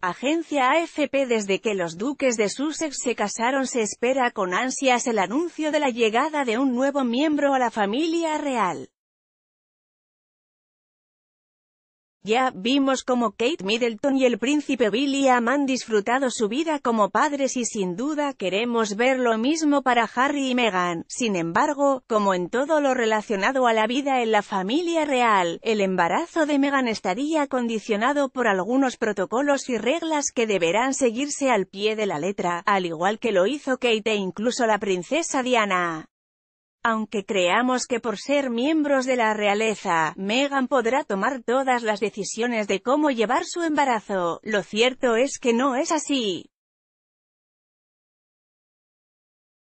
agencia AFP Desde que los duques de Sussex se casaron se espera con ansias el anuncio de la llegada de un nuevo miembro a la familia real. Ya vimos cómo Kate Middleton y el príncipe William han disfrutado su vida como padres y sin duda queremos ver lo mismo para Harry y Meghan. Sin embargo, como en todo lo relacionado a la vida en la familia real, el embarazo de Meghan estaría condicionado por algunos protocolos y reglas que deberán seguirse al pie de la letra, al igual que lo hizo Kate e incluso la princesa Diana. Aunque creamos que por ser miembros de la realeza, Meghan podrá tomar todas las decisiones de cómo llevar su embarazo, lo cierto es que no es así.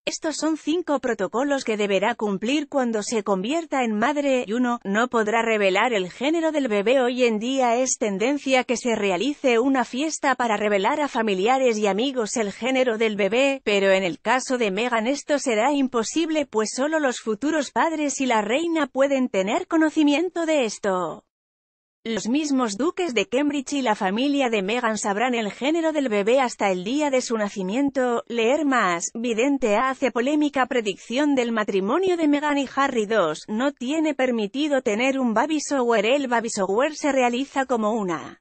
Estos son cinco protocolos que deberá cumplir cuando se convierta en madre y uno, no podrá revelar el género del bebé. Hoy en día es tendencia que se realice una fiesta para revelar a familiares y amigos el género del bebé, pero en el caso de Meghan esto será imposible pues solo los futuros padres y la reina pueden tener conocimiento de esto. Los mismos duques de Cambridge y la familia de Meghan sabrán el género del bebé hasta el día de su nacimiento. Leer más, Vidente hace polémica predicción del matrimonio de Meghan y Harry II, no tiene permitido tener un baby shower. El baby se realiza como una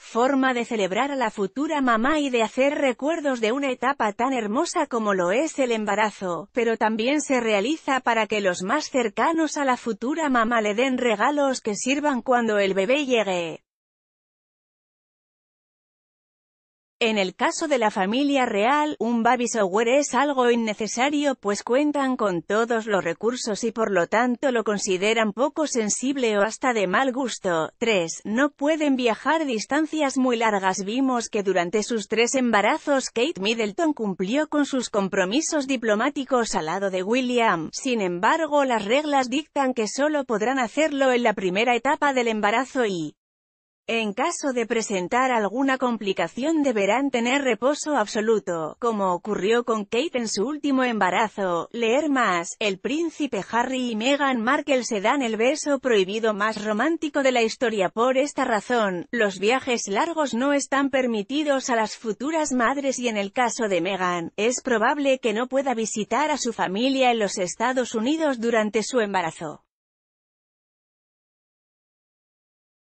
forma de celebrar a la futura mamá y de hacer recuerdos de una etapa tan hermosa como lo es el embarazo, pero también se realiza para que los más cercanos a la futura mamá le den regalos que sirvan cuando el bebé llegue. En el caso de la familia real, un shower es algo innecesario pues cuentan con todos los recursos y por lo tanto lo consideran poco sensible o hasta de mal gusto. 3. No pueden viajar distancias muy largas Vimos que durante sus tres embarazos Kate Middleton cumplió con sus compromisos diplomáticos al lado de William. Sin embargo, las reglas dictan que solo podrán hacerlo en la primera etapa del embarazo y en caso de presentar alguna complicación deberán tener reposo absoluto, como ocurrió con Kate en su último embarazo. Leer más, el príncipe Harry y Meghan Markle se dan el beso prohibido más romántico de la historia por esta razón, los viajes largos no están permitidos a las futuras madres y en el caso de Meghan, es probable que no pueda visitar a su familia en los Estados Unidos durante su embarazo.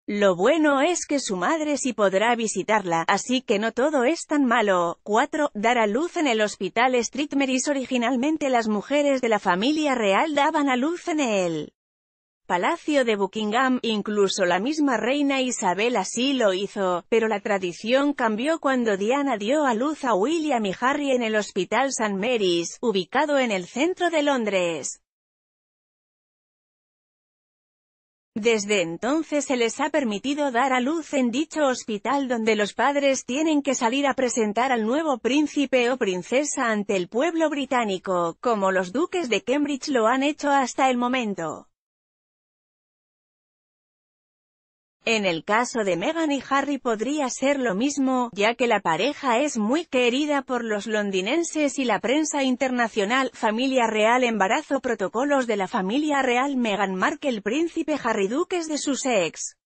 Lo bueno es que su madre sí podrá visitarla, así que no todo es tan malo. 4. Dar a luz en el hospital St. Marys Originalmente las mujeres de la familia real daban a luz en el Palacio de Buckingham, incluso la misma reina Isabel así lo hizo, pero la tradición cambió cuando Diana dio a luz a William y Harry en el Hospital St. Mary's, ubicado en el centro de Londres. Desde entonces se les ha permitido dar a luz en dicho hospital donde los padres tienen que salir a presentar al nuevo príncipe o princesa ante el pueblo británico, como los duques de Cambridge lo han hecho hasta el momento. En el caso de Meghan y Harry podría ser lo mismo, ya que la pareja es muy querida por los londinenses y la prensa internacional, familia real embarazo protocolos de la familia real Meghan Markle príncipe Harry duques de Sussex.